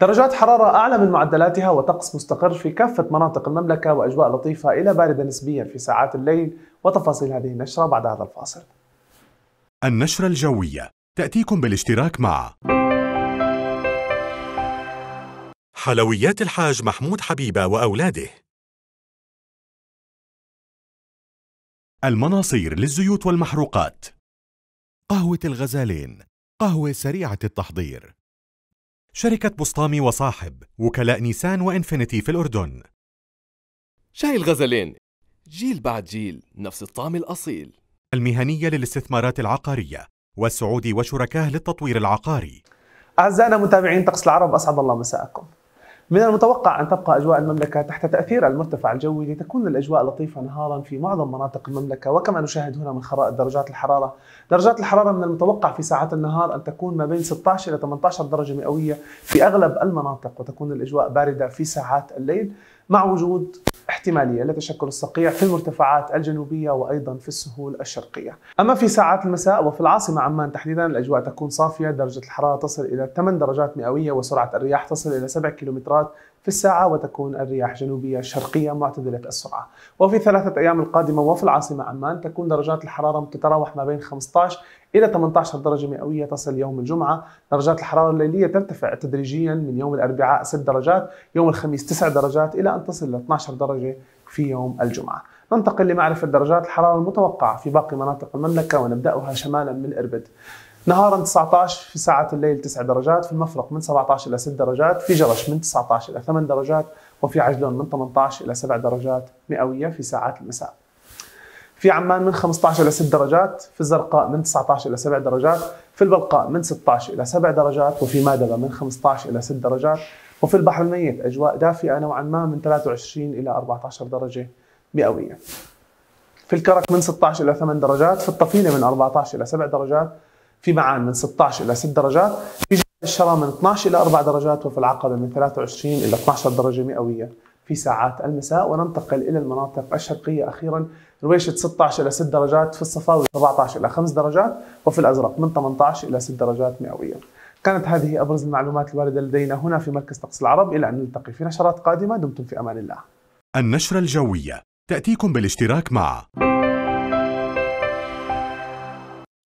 درجات حرارة أعلى من معدلاتها وطقس مستقر في كافة مناطق المملكة وأجواء لطيفة إلى باردة نسبيا في ساعات الليل وتفاصيل هذه النشرة بعد هذا الفاصل النشرة الجوية تأتيكم بالاشتراك مع حلويات الحاج محمود حبيبة وأولاده المناصير للزيوت والمحروقات قهوة الغزالين قهوة سريعة التحضير شركة بسطامي وصاحب وكلاء نيسان وإنفينيتي في الأردن شاي الغزلين جيل بعد جيل نفس الطعم الأصيل المهنية للاستثمارات العقارية والسعودي وشركاه للتطوير العقاري أعزائنا متابعين طقس العرب أسعد الله مساءكم من المتوقع أن تبقى أجواء المملكة تحت تأثير المرتفع الجوي لتكون الأجواء لطيفة نهارا في معظم مناطق المملكة وكما نشاهد هنا من خرائط درجات الحرارة درجات الحرارة من المتوقع في ساعات النهار أن تكون ما بين 16 إلى 18 درجة مئوية في أغلب المناطق وتكون الأجواء باردة في ساعات الليل مع وجود احتمالية لتشكل الصقيع في المرتفعات الجنوبية وأيضا في السهول الشرقية أما في ساعات المساء وفي العاصمة عمان تحديدا الأجواء تكون صافية درجة الحرارة تصل إلى 8 درجات مئوية وسرعة الرياح تصل إلى 7 كيلومترات في الساعة وتكون الرياح جنوبية شرقية معتدلة السرعة وفي ثلاثة أيام القادمة وفي العاصمة عمان تكون درجات الحرارة تتراوح ما بين 15 إلى 18 درجة مئوية تصل يوم الجمعة درجات الحرارة الليلية ترتفع تدريجيا من يوم الأربعاء 6 درجات يوم الخميس 9 درجات إلى أن تصل إلى 12 درجة في يوم الجمعة ننتقل لمعرفة درجات الحرارة المتوقعة في باقي مناطق المملكة ونبدأها شمالا من إربد نهارا 19 في ساعات الليل 9 درجات في المفرق من 17 إلى 6 درجات في جرش من 19 إلى 8 درجات وفي عجلون من 18 إلى 7 درجات مئوية في ساعات المساء في عمان من 15 إلى 6 درجات في الزرقاء من 19 إلى 7 درجات في البلقاء من 16 إلى 7 درجات وفي مادبة من 15 إلى 6 درجات وفي البحر الميت أجواء دافئة نوعا ما من 23 إلى 14 درجة مئوية في الكرك من 16 إلى 8 درجات في الطفيلة من 14 إلى 7 درجات في معان من 16 إلى 6 درجات في جبل من 12 إلى 4 درجات وفي العقبة من 23 إلى 12 درجة مئوية في ساعات المساء وننتقل إلى المناطق الشرقية أخيرا رويشة 16 إلى 6 درجات في الصفاوي 14 إلى 5 درجات وفي الأزرق من 18 إلى 6 درجات مئوية كانت هذه أبرز المعلومات الواردة لدينا هنا في مركز طقس العرب إلى أن نلتقي في نشرات قادمة دمتم في أمان الله النشرة الجوية تأتيكم بالاشتراك مع